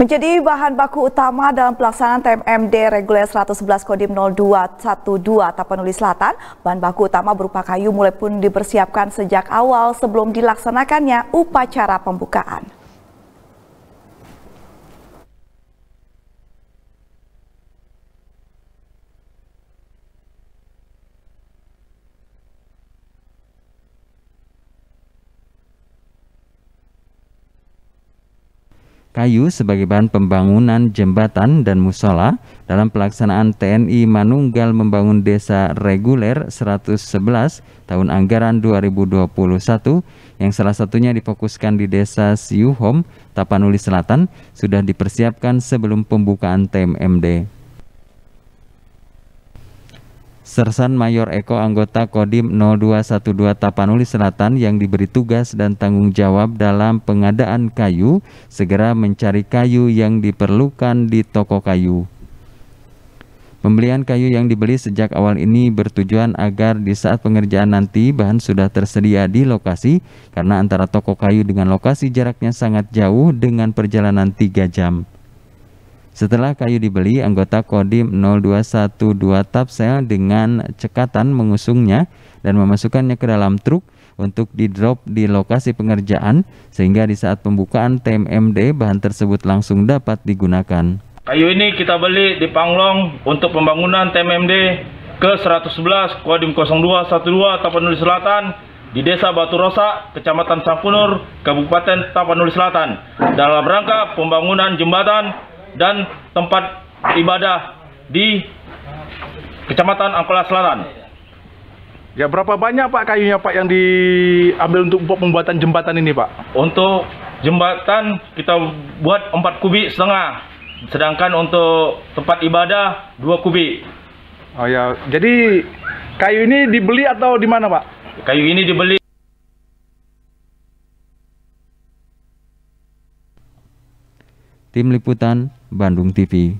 Menjadi bahan baku utama dalam pelaksanaan TMMD Reguler 111 Kodim 0212 Tapanuli Selatan, bahan baku utama berupa kayu mulai pun dipersiapkan sejak awal sebelum dilaksanakannya upacara pembukaan. kayu sebagai bahan pembangunan jembatan dan musola dalam pelaksanaan TNI Manunggal membangun desa reguler 111 tahun anggaran 2021 yang salah satunya difokuskan di desa Siuhom, Tapanuli Selatan sudah dipersiapkan sebelum pembukaan TMMD. Sersan Mayor Eko anggota Kodim 0212 Tapanuli Selatan yang diberi tugas dan tanggung jawab dalam pengadaan kayu segera mencari kayu yang diperlukan di toko kayu. Pembelian kayu yang dibeli sejak awal ini bertujuan agar di saat pengerjaan nanti bahan sudah tersedia di lokasi karena antara toko kayu dengan lokasi jaraknya sangat jauh dengan perjalanan 3 jam. Setelah kayu dibeli, anggota Kodim 0212 Tapsel dengan cekatan mengusungnya dan memasukkannya ke dalam truk untuk didrop di lokasi pengerjaan sehingga di saat pembukaan TMMD bahan tersebut langsung dapat digunakan. Kayu ini kita beli di Panglong untuk pembangunan TMMD ke 111 Kodim 0212 Tapanuli Selatan di Desa Batu Rosa, Kecamatan Sangkunur, Kabupaten Tapanuli Selatan dalam rangka pembangunan jembatan dan tempat ibadah di Kecamatan Angkola Selatan. Ya berapa banyak Pak kayunya Pak yang diambil untuk pembuatan jembatan ini Pak? Untuk jembatan kita buat 4 kubik setengah. Sedangkan untuk tempat ibadah 2 kubik. Oh ya, jadi kayu ini dibeli atau di mana Pak? Kayu ini dibeli Tim Liputan Bandung TV